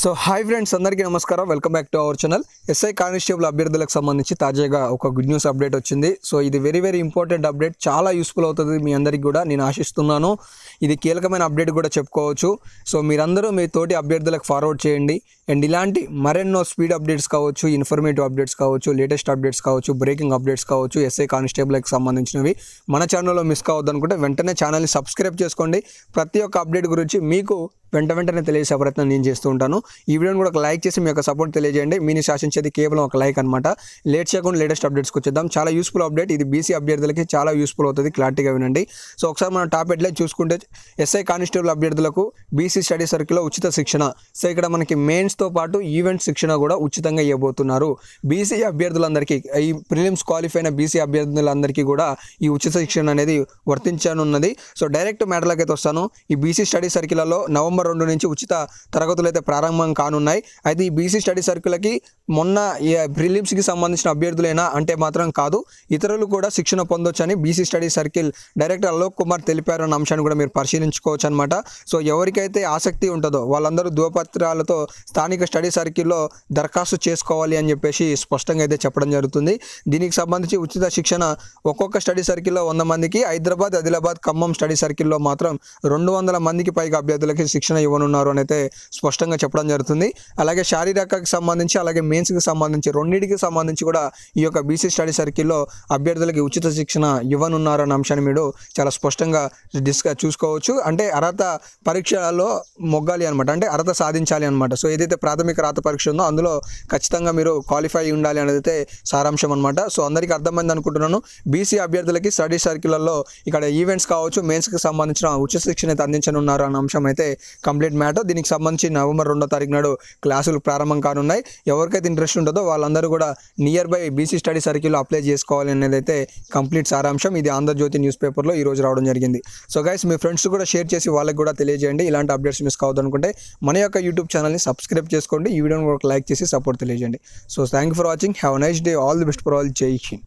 so hi friends అందరికీ నమస్కారం welcome back to our channel SI constable అభ్యర్థులకు సంబంధించి తాజాగా ఒక గుడ్ న్యూస్ అప్డేట్ వచ్చింది సో ఇది వెరీ వెరీ ఇంపార్టెంట్ అప్డేట్ చాలా యూస్ఫుల్ అవుతుంది మీ అందరికీ కూడా నేను ఆశిస్తున్నాను ఇది కీలకమైన అప్డేట్ కూడా చెప్పుకోవచ్చు సో మీరందరూ మీ తోటి అభ్యర్థులకు ఫార్వర్డ్ చేయండి అండ్ ఇలాంటి మరెన్నో స్పీడ్ అప్డేట్స్ కావచ్చు ఇన్ఫర్మేటివ్ అప్డేట్స్ కావచ్చు లేటెస్ట్ అప్డేట్స్ కావచ్చు బ్రేకింగ్ అప్డేట్స్ కావచ్చు ఎస్ఐ కానిస్టేబుల్కి సంబంధించినవి మన ఛానల్లో మిస్ కావద్దనుకుంటే వెంటనే ఛానల్ని సబ్స్క్రైబ్ చేసుకోండి ప్రతి ఒక్క అప్డేట్ గురించి మీకు వెంట వెంటనే తెలియజేసే ప్రయత్నం నేను చేస్తూ ఉంటాను ఈ వీడియోని కూడా ఒక లైక్ చేసి మీ యొక్క సపోర్ట్ తెలియజేయండి మీరు శాసించేది కేవలం ఒక లైక్ అనమాట లేట్ చేయకుండా లేటెస్ట్ అప్డేట్స్కి వచ్చేద్దాం చాలా యూస్ఫుల్ అప్డేట్ ఇది బీసీ అభ్యర్థులకి చాలా యూస్ఫుల్ అవుతుంది క్లారిటీగా వినండి సో ఒకసారి మనం టాప్ హెడ్లైన్ చూసుకుంటే ఎస్ఐ కానిస్టేబుల్ అభ్యర్థులకు బీసీ స్టడీ సర్కిల్లో ఉచిత శిక్షణ సో ఇక్కడ మనకి మెయిన్స్తో పాటు ఈవెంట్ శిక్షణ కూడా ఉచితంగా ఇవ్వబోతున్నారు బీసీ అభ్యర్థులందరికీ ఈ ప్రిలిమ్స్ క్వాలిఫైన బీసీ అభ్యర్థులందరికీ కూడా ఈ ఉచిత శిక్షణ అనేది వర్తించనున్నది సో డైరెక్ట్ మ్యాటర్లకైతే వస్తాను ఈ బీసీ స్టడీ సర్కిల్లో నవంబర్ నవంబర్ రెండు నుంచి ఉచిత తరగతులు అయితే ప్రారంభం కానున్నాయి అయితే ఈ బీసీ స్టడీ సర్కిల్కి మొన్న ప్రిలిమ్స్కి సంబంధించిన అభ్యర్థులైనా అంటే మాత్రం కాదు ఇతరులు కూడా శిక్షణ పొందొచ్చని BC study circle director Alok Kumar తెలిపారు అన్న అంశాన్ని కూడా మీరు పరిశీలించుకోవచ్చు అనమాట సో ఎవరికైతే ఆసక్తి ఉంటుందో వాళ్ళందరూ ధృవపత్రాలతో స్థానిక స్టడీ సర్కిల్లో దరఖాస్తు చేసుకోవాలి అని చెప్పేసి స్పష్టంగా అయితే చెప్పడం జరుగుతుంది దీనికి సంబంధించి ఉచిత శిక్షణ ఒక్కొక్క స్టడీ సర్కిల్లో వంద మందికి హైదరాబాద్ ఆదిలాబాద్ ఖమ్మం స్టడీ సర్కిల్లో మాత్రం రెండు వందల మందికి పైగా అభ్యర్థులకి శిక్షణ శిక్షణ ఇవ్వనున్నారు అని అయితే స్పష్టంగా చెప్పడం జరుగుతుంది అలాగే శారీరకకి సంబంధించి అలాగే మెయిన్స్కి సంబంధించి రెండింటికి సంబంధించి కూడా ఈ యొక్క బీసీ స్టడీ సర్కిల్లో అభ్యర్థులకి ఉచిత శిక్షణ ఇవ్వనున్నారు అన్న అంశాన్ని మీరు చాలా స్పష్టంగా డిస్క చూసుకోవచ్చు అంటే అర్హత పరీక్షలో మొగ్గాలి అనమాట అంటే అర్హత సాధించాలి అనమాట సో ఏదైతే ప్రాథమిక రాత పరీక్ష ఉందో అందులో ఖచ్చితంగా మీరు క్వాలిఫై ఉండాలి అనేది అయితే సారాంశం అనమాట సో అందరికీ అర్థమైంది అనుకుంటున్నాను బీసీ అభ్యర్థులకి స్టడీ సర్కిల్లో ఇక్కడ ఈవెంట్స్ కావచ్చు మెయిన్స్కి సంబంధించిన ఉచిత శిక్షణ అయితే అందించనున్నారు అన్న అంశం అయితే కంప్లీట్ మ్యాటర్ దీనికి సంబంధించి నవంబర్ రెండో తారీఖు నాడు క్లాసులు ప్రారంభం కానున్నాయి ఎవరికైతే ఇంట్రెస్ట్ ఉంటుందో వాళ్ళందరూ కూడా నియర్ బై బీసీ స్టడీ సర్కిల్లో అప్లై చేసుకోవాలి అనేది అయితే కంప్లీట్ సారాంశం ఇది ఆంధ్రజ్యోతి న్యూస్ పేపర్లో ఈరోజు రావడం జరిగింది సో గైస్ మీ ఫ్రెండ్స్ కూడా షేర్ చేసి వాళ్ళకి కూడా తెలియజేయండి ఇలాంటి అప్డేట్స్ మిస్ కావద్దు అనుకుంటే మన యొక్క యూట్యూబ్ ఛానల్ని సబ్స్క్రైబ్ చేసుకోండి ఈ వీడియోని కూడా లైక్ చేసి సపోర్ట్ తెలియజేయండి so thank for watching have nice day all the best for all జై హింద్